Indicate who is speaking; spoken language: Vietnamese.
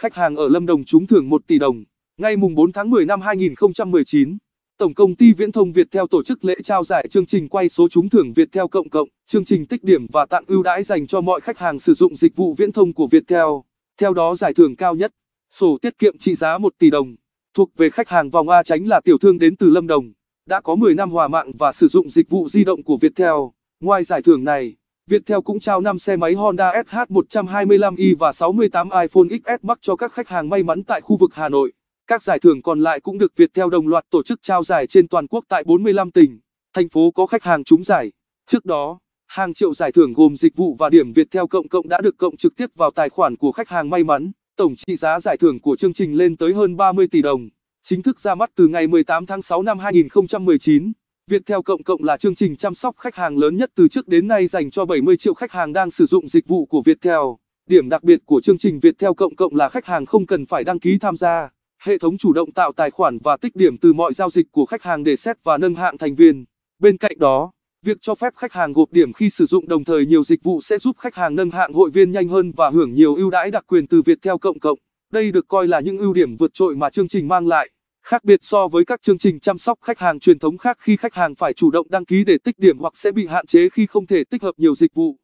Speaker 1: Khách hàng ở Lâm Đồng trúng thưởng 1 tỷ đồng. Ngay mùng 4 tháng 10 năm 2019, Tổng công ty Viễn thông Việt theo tổ chức lễ trao giải chương trình quay số trúng thưởng Việt theo cộng cộng, chương trình tích điểm và tặng ưu đãi dành cho mọi khách hàng sử dụng dịch vụ viễn thông của Viettel. Theo đó giải thưởng cao nhất, sổ tiết kiệm trị giá 1 tỷ đồng, thuộc về khách hàng vòng A tránh là tiểu thương đến từ Lâm Đồng, đã có 10 năm hòa mạng và sử dụng dịch vụ di động của Viettel. Ngoài giải thưởng này, Viettel cũng trao 5 xe máy Honda SH125i và 68 iPhone XS Max cho các khách hàng may mắn tại khu vực Hà Nội. Các giải thưởng còn lại cũng được Viettel đồng loạt tổ chức trao giải trên toàn quốc tại 45 tỉnh, thành phố có khách hàng trúng giải. Trước đó, hàng triệu giải thưởng gồm dịch vụ và điểm Viettel cộng cộng đã được cộng trực tiếp vào tài khoản của khách hàng may mắn. Tổng trị giá giải thưởng của chương trình lên tới hơn 30 tỷ đồng, chính thức ra mắt từ ngày 18 tháng 6 năm 2019. Viettel Cộng Cộng là chương trình chăm sóc khách hàng lớn nhất từ trước đến nay dành cho 70 triệu khách hàng đang sử dụng dịch vụ của Viettel. Điểm đặc biệt của chương trình Viettel Cộng Cộng là khách hàng không cần phải đăng ký tham gia. Hệ thống chủ động tạo tài khoản và tích điểm từ mọi giao dịch của khách hàng để xét và nâng hạng thành viên. Bên cạnh đó, việc cho phép khách hàng gộp điểm khi sử dụng đồng thời nhiều dịch vụ sẽ giúp khách hàng nâng hạng hội viên nhanh hơn và hưởng nhiều ưu đãi đặc quyền từ Viettel Cộng Cộng. Đây được coi là những ưu điểm vượt trội mà chương trình mang lại. Khác biệt so với các chương trình chăm sóc khách hàng truyền thống khác khi khách hàng phải chủ động đăng ký để tích điểm hoặc sẽ bị hạn chế khi không thể tích hợp nhiều dịch vụ.